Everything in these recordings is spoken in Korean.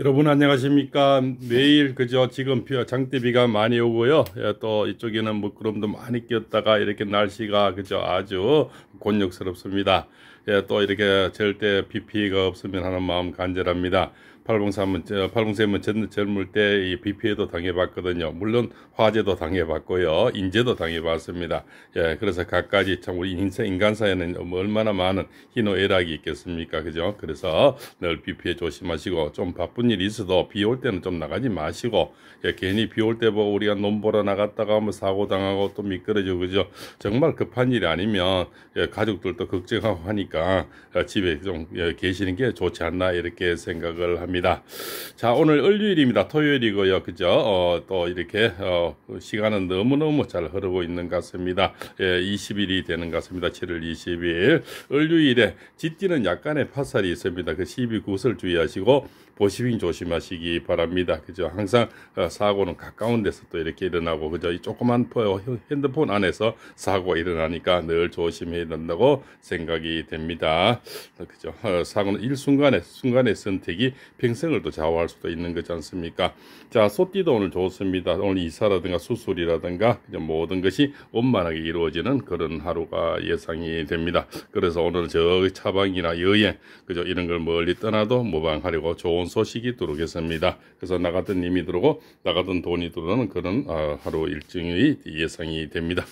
여러분 안녕하십니까. 매일 그저 지금 장대비가 많이 오고요. 예, 또 이쪽에는 먹구름도 뭐 많이 끼었다가 이렇게 날씨가 그저 아주 곤욕스럽습니다. 예, 또 이렇게 절대 비 피해가 없으면 하는 마음 간절합니다. 팔봉삼은 팔봉쌤은 젊, 젊을 때 이 비피해도 당해봤거든요. 물론 화재도 당해봤고요, 인재도 당해봤습니다. 예, 그래서 각가지 참 우리 인생 인간 사회는 뭐 얼마나 많은 희노애락이 있겠습니까, 그죠? 그래서 늘 비피해 조심하시고 좀 바쁜 일이 있어도 비 올 때는 좀 나가지 마시고 예, 괜히 비 올때뭐 우리가 논 보러 나갔다가 뭐 사고 당하고 또 미끄러지고 그죠? 정말 급한 일이 아니면 예, 가족들도 걱정하고 하니까 어, 집에 좀 예, 계시는 게 좋지 않나 이렇게 생각을 합니다. 바랍니다. 자, 오늘 을요일입니다. 토요일이고요. 그죠? 어, 또 이렇게, 어, 시간은 너무너무 잘 흐르고 있는 것 같습니다. 예, 20일이 되는 것 같습니다. 7월 20일. 을요일에 짙기는 약간의 파살이 있습니다. 그 12구슬 주의하시고, 보시면 조심하시기 바랍니다. 그죠? 항상 어, 사고는 가까운 데서 또 이렇게 일어나고 그죠? 이 조그만 핸드폰 안에서 사고가 일어나니까 늘 조심해야 된다고 생각이 됩니다. 그죠? 어, 사고는 일순간에 순간의 선택이 평생을 또 좌우할 수도 있는 거지 않습니까? 자, 소띠도 오늘 좋습니다. 오늘 이사라든가 수술이라든가 그죠? 모든 것이 원만하게 이루어지는 그런 하루가 예상이 됩니다. 그래서 오늘 저 차방이나 여행 그죠? 이런 걸 멀리 떠나도 무방하려고 좋은 소식이 들어오겠습니다. 그래서 나가던 님이 들어오고 나가던 돈이 들어오는 그런 어, 하루 일정이 예상이 됩니다.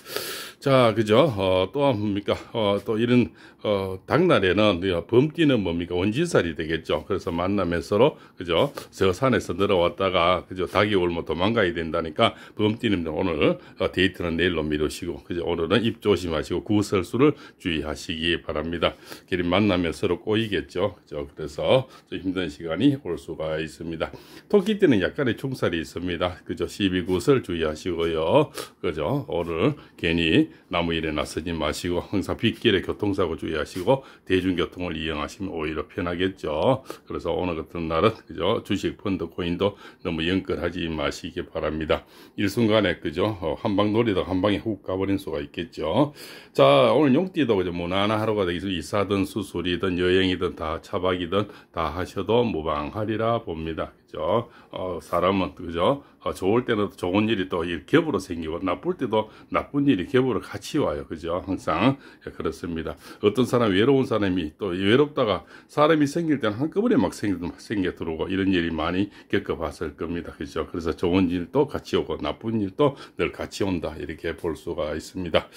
자, 그죠? 어, 또 뭡니까? 어, 또 이런 어, 당날에는 범띠는 뭡니까? 원진살이 되겠죠. 그래서 만남에 서로 그죠? 저산에서 내려왔다가 그죠? 닭이 울면 도망가야 뭐 된다니까 범띠는 오늘 어, 데이트는 내일로 미루시고 그죠? 오늘은 입 조심하시고 구설수를 주의하시기 바랍니다. 길이 만나면 서로 꼬이겠죠. 그죠? 그래서 좀 힘든 시간이 볼 수가 있습니다. 토끼띠는 약간의 총살이 있습니다. 그죠? 1 2굿을 주의하시고요. 그죠? 오늘 괜히 나무 일에 나서지 마시고 항상 빗길에 교통사고 주의하시고 대중교통을 이용하시면 오히려 편하겠죠. 그래서 오늘 같은 날은 그죠? 주식, 펀드, 코인도 너무 연끌하지 마시기 바랍니다. 일순간에 그죠? 어, 한방 놀이도 한 방에 훅 가버린 수가 있겠죠. 자, 오늘 용띠도 그죠? 무난한 하루가 되겠습니다. 이사든 수술이든 여행이든 다 차박이든 다 하셔도 무방하 하리라 봅니다. 그죠? 어, 사람은 그죠? 어, 좋을 때는 좋은 일이 또 겹으로 생기고 나쁠 때도 나쁜 일이 겹으로 같이 와요. 그죠? 항상 예, 그렇습니다. 어떤 사람 외로운 사람이 또 외롭다가 사람이 생길 때는 한꺼번에 막 생겨, 생겨 들어오고 이런 일이 많이 겪어봤을 겁니다. 그죠? 그래서 좋은 일도 같이 오고 나쁜 일도 늘 같이 온다 이렇게 볼 수가 있습니다.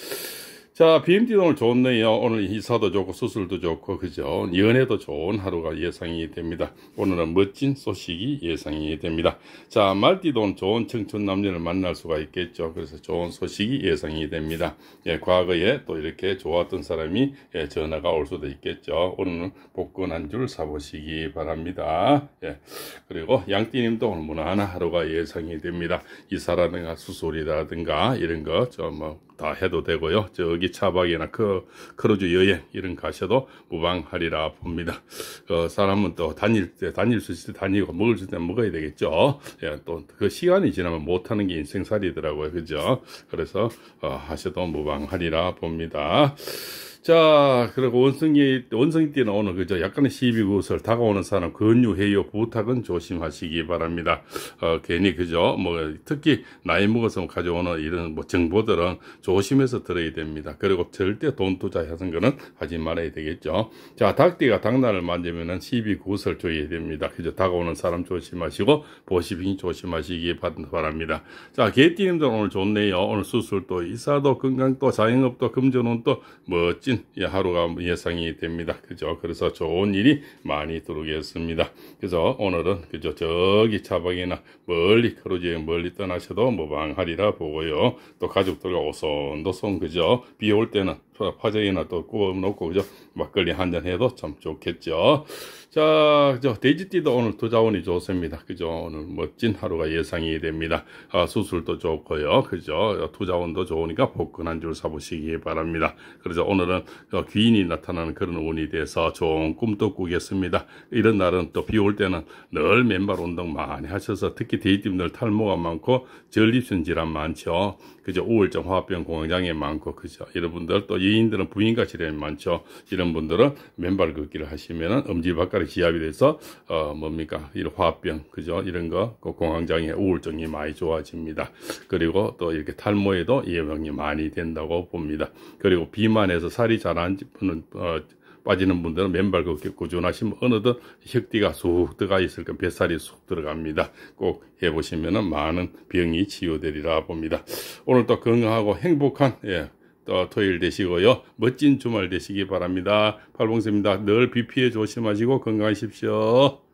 자, BMD 오늘 좋네요. 오늘 이사도 좋고 수술도 좋고 그죠. 연애도 좋은 하루가 예상이 됩니다. 오늘은 멋진 소식이 예상이 됩니다. 자, 말띠도 좋은 청춘 남녀를 만날 수가 있겠죠. 그래서 좋은 소식이 예상이 됩니다. 예, 과거에 또 이렇게 좋았던 사람이 예, 전화가 올 수도 있겠죠. 오늘 은 복권 한줄 사보시기 바랍니다. 예, 그리고 양띠님도 오늘 무난한 하루가 예상이 됩니다. 이사라든가 수술이라든가 이런 거저뭐다 해도 되고요. 저기 장기 차박이나 그 크루즈 여행 이런 가셔도 무방하리라 봅니다. 그 사람은 또 다닐 때 다닐 수 있을 때 다니고 먹을 수 있을 때 먹어야 되겠죠. 예, 또 그 시간이 지나면 못하는 게 인생살이더라고요. 그죠? 그래서 어, 하셔도 무방하리라 봅니다. 자, 그리고 원숭이, 원숭이 띠 나오는 그저 약간의 시비 구슬, 다가오는 사람, 근육해요, 부탁은 조심하시기 바랍니다. 어, 괜히 그죠? 뭐, 특히 나이 먹어서 가져오는 이런 뭐 정보들은 조심해서 들어야 됩니다. 그리고 절대 돈 투자하는 거는 하지 말아야 되겠죠. 자, 닭띠가 닭날을 만지면은 시비 구슬 조여야 됩니다. 그죠? 다가오는 사람 조심하시고, 보시빙 조심하시기 바랍니다. 자, 개띠님들 오늘 좋네요. 오늘 수술 또 이사도 건강 또 자영업 도 금전운 또 멋진 훨씬 예, 하루가 예상이 됩니다. 그죠? 그래서 좋은 일이 많이 들어오겠습니다. 그래서 오늘은 그죠? 저기 차박이나 멀리 크루즈에 멀리 떠나셔도 무방하리라 보고요. 또 가족들과 오손도손 그죠? 비 올 때는 화재이나또 구워 놓고 그죠? 막걸리 한잔 해도 참 좋겠죠. 자, 그저 돼지띠도 오늘 투자원이 좋습니다. 그죠? 오늘 멋진 하루가 예상이 됩니다. 아, 수술도 좋고요. 그죠? 투자원도 좋으니까 복근 한줄 사보시기 바랍니다. 그래서 오늘은 보면 어, 귀인이 나타나는 그런 운이 돼서 좋은 꿈도 꾸겠습니다. 이런 날은 또비올 때는 늘 맨발 운동 많이 하셔서 특히 데이트분들 탈모가 많고 전립선 질환 많죠. 그죠. 우울증, 화합병, 공황장애 많고 그죠. 여러 분들 또 여인들은 부인과 질환이 많죠. 이런 분들은 맨발 걷기를 하시면은 엄지발가락 지압이 돼서 어 뭡니까 이런 화합병 그죠 이런 거 그 공황장애, 우울증이 많이 좋아집니다. 그리고 또 이렇게 탈모에도 예방이 많이 된다고 봅니다. 그리고 비만에서 살이 팔이 잘안 짚는 어, 어, 빠지는 분들은 맨발 걷기 꾸준하시면 어느덧 혁띠가 쑥 들어가 있을 겁니다. 뱃살이 쑥 들어갑니다. 꼭 해보시면 많은 병이 치유되리라 봅니다. 오늘도 건강하고 행복한 예, 또 토요일 되시고요. 멋진 주말 되시기 바랍니다. 팔봉수입니다. 늘 비피해 조심하시고 건강하십시오.